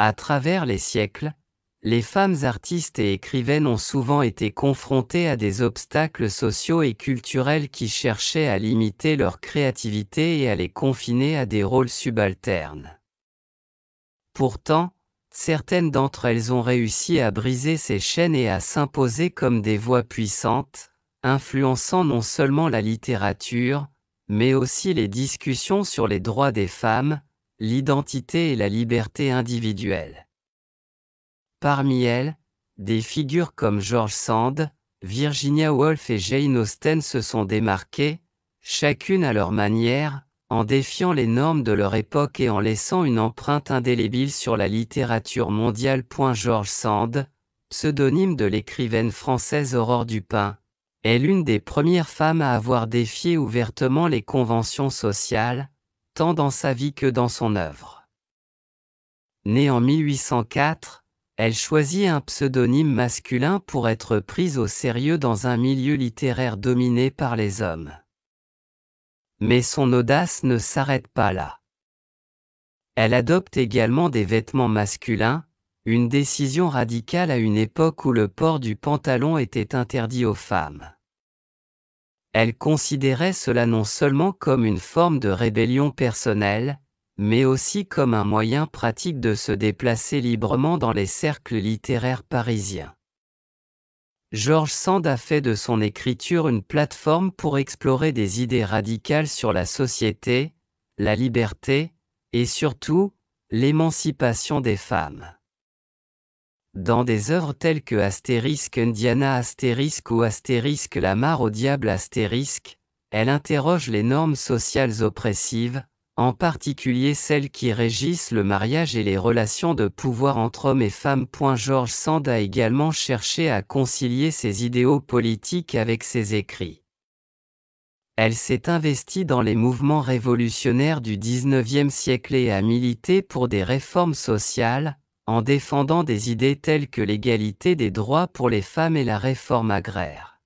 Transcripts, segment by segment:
À travers les siècles, les femmes artistes et écrivaines ont souvent été confrontées à des obstacles sociaux et culturels qui cherchaient à limiter leur créativité et à les confiner à des rôles subalternes. Pourtant, certaines d'entre elles ont réussi à briser ces chaînes et à s'imposer comme des voix puissantes, influençant non seulement la littérature, mais aussi les discussions sur les droits des femmes, l'identité et la liberté individuelle. Parmi elles, des figures comme George Sand, Virginia Woolf et Jane Austen se sont démarquées, chacune à leur manière, en défiant les normes de leur époque et en laissant une empreinte indélébile sur la littérature mondiale. George Sand, pseudonyme de l'écrivaine française Aurore Dupin, est l'une des premières femmes à avoir défié ouvertement les conventions sociales, tant dans sa vie que dans son œuvre. Née en 1804, elle choisit un pseudonyme masculin pour être prise au sérieux dans un milieu littéraire dominé par les hommes. Mais son audace ne s'arrête pas là. Elle adopte également des vêtements masculins, une décision radicale à une époque où le port du pantalon était interdit aux femmes. Elle considérait cela non seulement comme une forme de rébellion personnelle, mais aussi comme un moyen pratique de se déplacer librement dans les cercles littéraires parisiens. Georges Sand a fait de son écriture une plateforme pour explorer des idées radicales sur la société, la liberté, et surtout, l'émancipation des femmes. Dans des œuvres telles que Astérisque Indiana Astérisque ou Astérisque La mare au diable Astérisque, elle interroge les normes sociales oppressives, en particulier celles qui régissent le mariage et les relations de pouvoir entre hommes et femmes. George Sand a également cherché à concilier ses idéaux politiques avec ses écrits. Elle s'est investie dans les mouvements révolutionnaires du XIXe siècle et a milité pour des réformes sociales, en défendant des idées telles que l'égalité des droits pour les femmes et la réforme agraire.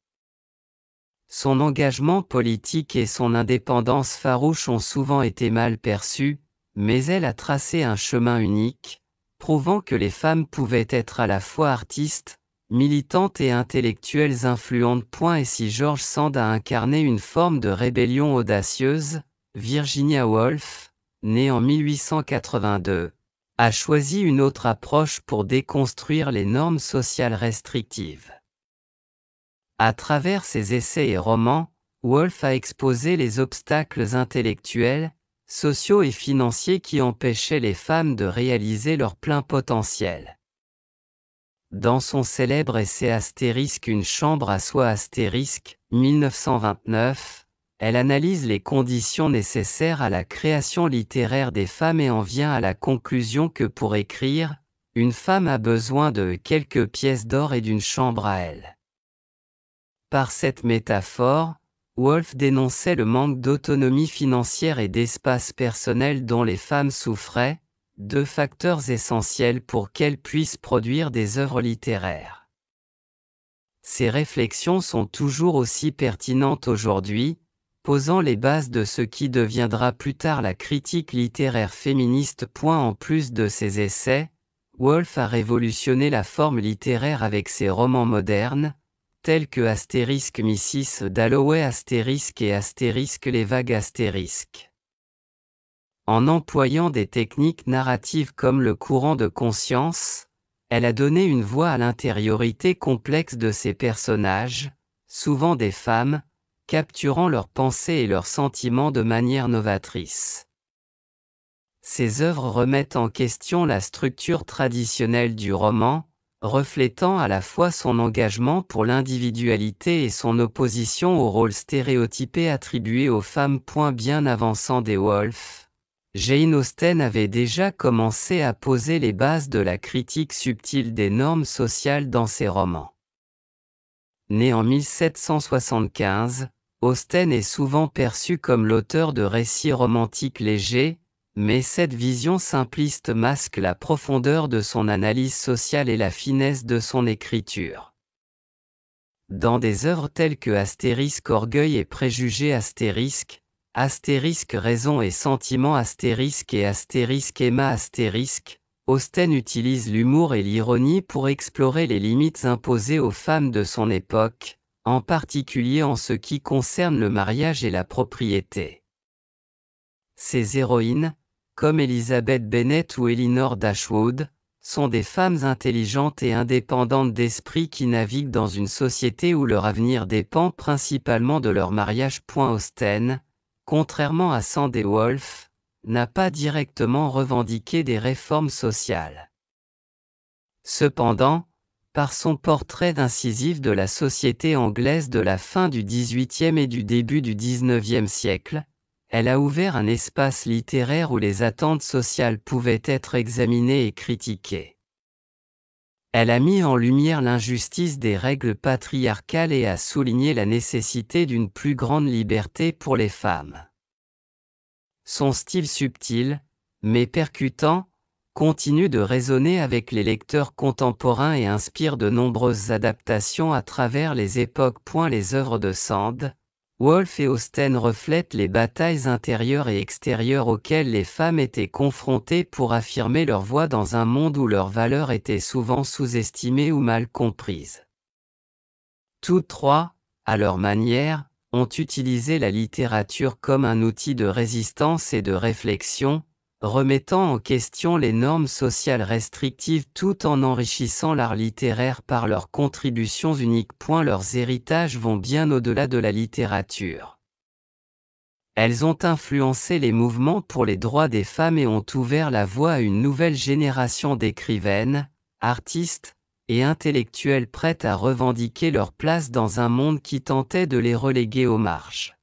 Son engagement politique et son indépendance farouche ont souvent été mal perçues, mais elle a tracé un chemin unique, prouvant que les femmes pouvaient être à la fois artistes, militantes et intellectuelles influentes. et si George Sand a incarné une forme de rébellion audacieuse, Virginia Woolf, née en 1882, a choisi une autre approche pour déconstruire les normes sociales restrictives. À travers ses essais et romans, Wolff a exposé les obstacles intellectuels, sociaux et financiers qui empêchaient les femmes de réaliser leur plein potentiel. Dans son célèbre essai Astérisque Une chambre à soi Astérisque 1929, elle analyse les conditions nécessaires à la création littéraire des femmes et en vient à la conclusion que pour écrire, une femme a besoin de quelques pièces d'or et d'une chambre à elle. Par cette métaphore, Wolfe dénonçait le manque d'autonomie financière et d'espace personnel dont les femmes souffraient, deux facteurs essentiels pour qu'elles puissent produire des œuvres littéraires. Ces réflexions sont toujours aussi pertinentes aujourd'hui, posant les bases de ce qui deviendra plus tard la critique littéraire féministe. En plus de ses essais, Wolfe a révolutionné la forme littéraire avec ses romans modernes, tels que Astérisque Mrs. Dalloway Astérisque et Astérisque Les Vagues Astérisques. En employant des techniques narratives comme le courant de conscience, elle a donné une voix à l'intériorité complexe de ses personnages, souvent des femmes, capturant leurs pensées et leurs sentiments de manière novatrice. Ces œuvres remettent en question la structure traditionnelle du roman, reflétant à la fois son engagement pour l'individualité et son opposition au rôle stéréotypé attribué aux femmes. Point bien avançant des Wolf, Jane Austen avait déjà commencé à poser les bases de la critique subtile des normes sociales dans ses romans. Né en 1775, Austen est souvent perçu comme l'auteur de récits romantiques légers, mais cette vision simpliste masque la profondeur de son analyse sociale et la finesse de son écriture. Dans des œuvres telles que Astérisque Orgueil et Préjugés Astérisque, Astérisque Raison et Sentiment Astérisque et Astérisque Emma Astérisque, Austen utilise l'humour et l'ironie pour explorer les limites imposées aux femmes de son époque, en particulier en ce qui concerne le mariage et la propriété. Ces héroïnes, comme Elizabeth Bennett ou Elinor Dashwood, sont des femmes intelligentes et indépendantes d'esprit qui naviguent dans une société où leur avenir dépend principalement de leur mariage. Austen, contrairement à Sandy Wolf, n'a pas directement revendiqué des réformes sociales. Cependant, par son portrait incisif de la société anglaise de la fin du XVIIIe et du début du XIXe siècle, elle a ouvert un espace littéraire où les attentes sociales pouvaient être examinées et critiquées. Elle a mis en lumière l'injustice des règles patriarcales et a souligné la nécessité d'une plus grande liberté pour les femmes. Son style subtil, mais percutant, continue de résonner avec les lecteurs contemporains et inspire de nombreuses adaptations à travers les époques. les œuvres de Sand, Wolf et Austen reflètent les batailles intérieures et extérieures auxquelles les femmes étaient confrontées pour affirmer leur voix dans un monde où leurs valeurs étaient souvent sous estimées ou mal comprises. Toutes trois, à leur manière, ont utilisé la littérature comme un outil de résistance et de réflexion, remettant en question les normes sociales restrictives tout en enrichissant l'art littéraire par leurs contributions uniques. leurs héritages vont bien au-delà de la littérature. Elles ont influencé les mouvements pour les droits des femmes et ont ouvert la voie à une nouvelle génération d'écrivaines, artistes et intellectuelles prêtes à revendiquer leur place dans un monde qui tentait de les reléguer aux marches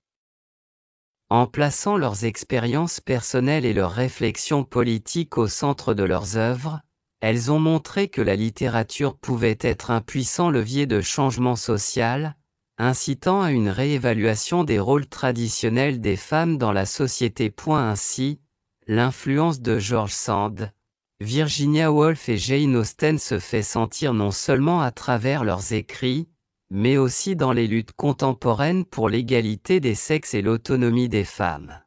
en plaçant leurs expériences personnelles et leurs réflexions politiques au centre de leurs œuvres, elles ont montré que la littérature pouvait être un puissant levier de changement social, incitant à une réévaluation des rôles traditionnels des femmes dans la société. Ainsi, l'influence de George Sand, Virginia Woolf et Jane Austen se fait sentir non seulement à travers leurs écrits, mais aussi dans les luttes contemporaines pour l'égalité des sexes et l'autonomie des femmes.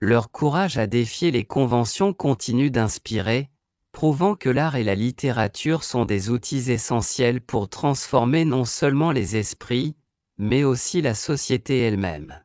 Leur courage à défier les conventions continue d'inspirer, prouvant que l'art et la littérature sont des outils essentiels pour transformer non seulement les esprits, mais aussi la société elle-même.